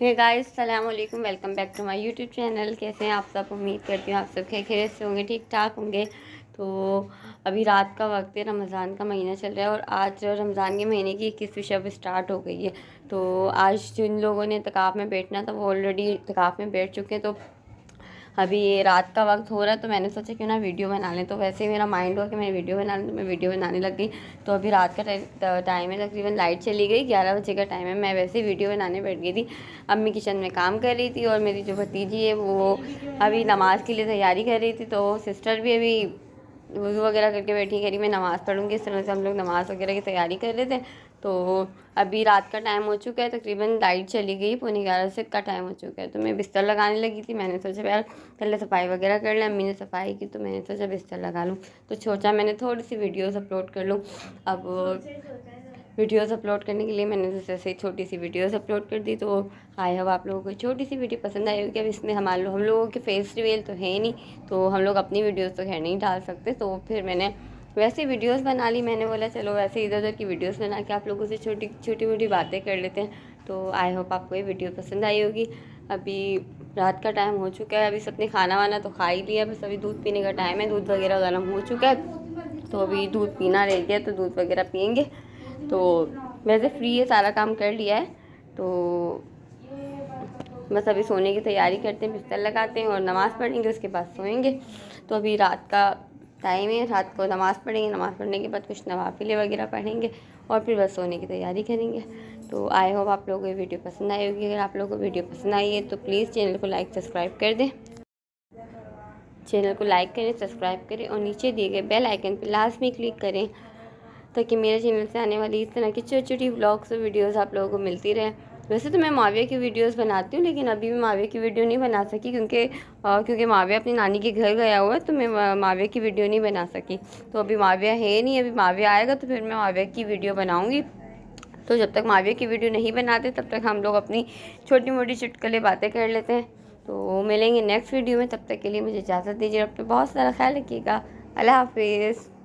हे guys सलाम वालेकुम welcome back to my YouTube channel कैसे हैं आप सब उम्मीद करती हूँ आप सब खे खेरे से होंगे ठीक ठाक होंगे तो अभी रात का वक्त है रमज़ान का महीना चल रहा है और आज रमज़ान के महीने की इक्कीसवीं शब स्टार्ट हो गई है तो आज जिन लोगों ने तकाफ़ में बैठना था वो ऑलरेडी तकाफ़ में बैठ चुके हैं तो अभी ये रात का वक्त हो रहा है तो मैंने सोचा क्यों ना वीडियो बना लें तो वैसे ही मेरा माइंड हुआ कि मैं वीडियो बना लूँ तो मैं वीडियो बनाने लग गई तो अभी रात का टाइम है तकरीबन लाइट चली गई ग्यारह बजे का टाइम है मैं वैसे ही वीडियो बनाने बैठ गई थी अम्मी किचन में काम कर रही थी और मेरी जो भतीजी है वो अभी नमाज़ के लिए तैयारी कर रही थी तो सिस्टर भी अभी वज़ू वगैरह करके बैठी रही मैं नमाज़ पढ़ूँगी इस तरह से हम लोग नमाज़ वगैरह की तैयारी कर रहे थे तो अभी रात का टाइम हो चुका है तकरीबन लाइट चली गई पौने ग्यारह से का टाइम हो चुका है तो मैं बिस्तर लगाने लगी थी मैंने सोचा यार पहले तो सफाई वगैरह कर लें अम्मी ने सफाई की तो मैंने सोचा बिस्तर लगा लूँ तो सोचा मैंने थोड़ी सी वीडियोज़ अपलोड कर लूँ अब वीडियोस अपलोड करने के लिए मैंने जैसे जैसे छोटी सी वीडियोस अपलोड कर दी तो आई होप आप लोगों को छोटी सी वीडियो पसंद आई होगी अब इसमें हमारे हम लोगों के फेस रिवेल तो है नहीं तो हम लोग अपनी वीडियोस तो खैर नहीं डाल सकते तो फिर मैंने वैसे वीडियोस बना ली मैंने बोला चलो वैसे इधर उधर की वीडियोज़ बना के आप लोगों से छोटी छोटी मोटी बातें कर लेते हैं तो आई होप आपको ये वीडियो पसंद आई होगी अभी रात का टाइम हो चुका है अभी सबने खाना वाना तो खा ही लिया बस अभी दूध पीने का टाइम है दूध वगैरह गर्म हो चुका है तो अभी दूध पीना रह गया तो दूध वगैरह पियेंगे तो वैसे फ्री है सारा काम कर लिया है तो बस अभी सोने की तैयारी करते हैं बिस्तर लगाते हैं और नमाज़ पढ़ेंगे उसके बाद सोएंगे तो अभी रात का टाइम है रात को नमाज़ पढ़ेंगे नमाज़ पढ़ने के बाद कुछ नवाफिले वगैरह पढ़ेंगे और फिर बस सोने की तैयारी करेंगे तो आई होप आप लोगों को ये वीडियो पसंद आई होगी अगर आप लोगों को वीडियो पसंद आई है तो प्लीज़ चैनल को लाइक सब्सक्राइब कर दें चैनल को लाइक करें सब्सक्राइब करें और नीचे दिए गए बेल आइकन पर लास्ट में क्लिक करें ताकि मेरे चैनल से आने वाली इस तरह की छोटी छोटी ब्लॉग्स और वीडियोज़ आप लोगों को मिलती रहे वैसे तो मैं माविया की वीडियोस बनाती हूँ लेकिन अभी मैं माविया की वीडियो नहीं बना सकी क्योंकि क्योंकि माविया अपनी नानी के घर गया हुआ है तो मैं माविया की वीडियो नहीं बना सकी तो अभी माविया है नहीं अभी माविया आएगा तो फिर मैं माविया की वीडियो बनाऊँगी तो जब तक माविया की वीडियो नहीं बनाते तब तक हम लोग अपनी छोटी मोटी चुटकले बातें कर लेते हैं तो मिलेंगे नेक्स्ट वीडियो में तब तक के लिए मुझे इजाज़त दीजिए अपने बहुत सारा ख्याल रखिएगा अल्लाह हाफिज़